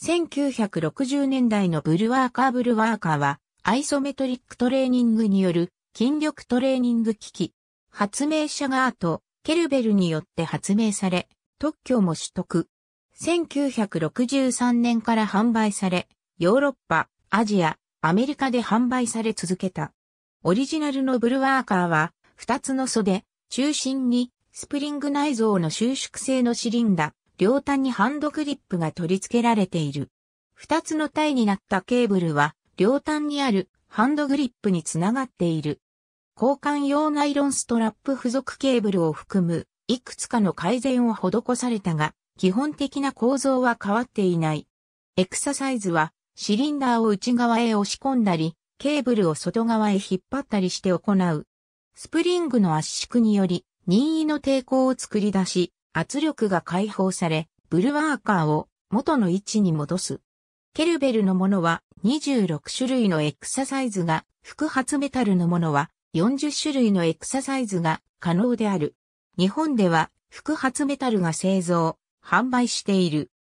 1960年代のブルワーカーブルワーカーは、アイソメトリックトレーニングによる筋力トレーニング機器。発明者ガート、ケルベルによって発明され、特許も取得。1963年から販売され、ヨーロッパ、アジア、アメリカで販売され続けた。オリジナルのブルワーカーは、2つの袖、中心に、スプリング内蔵の収縮性のシリンダ、両端にハンドクリップが取り付けられている。二つの体になったケーブルは、両端にあるハンドグリップにつながっている。交換用ナイロンストラップ付属ケーブルを含む、いくつかの改善を施されたが、基本的な構造は変わっていない。エクササイズは、シリンダーを内側へ押し込んだり、ケーブルを外側へ引っ張ったりして行う。スプリングの圧縮により、任意の抵抗を作り出し、圧力が解放され、ブルワーカーを元の位置に戻す。ケルベルのものは26種類のエクササイズが、複発メタルのものは40種類のエクササイズが可能である。日本では複発メタルが製造、販売している。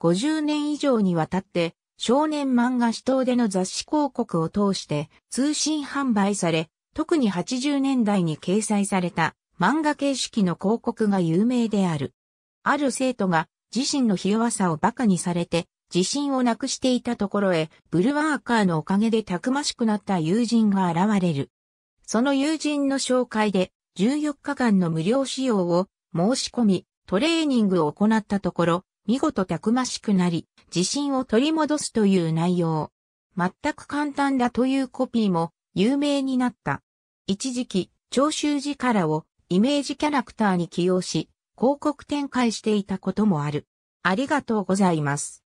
50年以上にわたって少年漫画指導での雑誌広告を通して通信販売され、特に80年代に掲載された漫画形式の広告が有名である。ある生徒が自身のひ弱さを馬鹿にされて自信をなくしていたところへブルワーカーのおかげでたくましくなった友人が現れる。その友人の紹介で14日間の無料使用を申し込みトレーニングを行ったところ見事たくましくなり自信を取り戻すという内容。全く簡単だというコピーも有名になった。一時期、寺からをイメージキャラクターに起用し、広告展開していたこともある。ありがとうございます。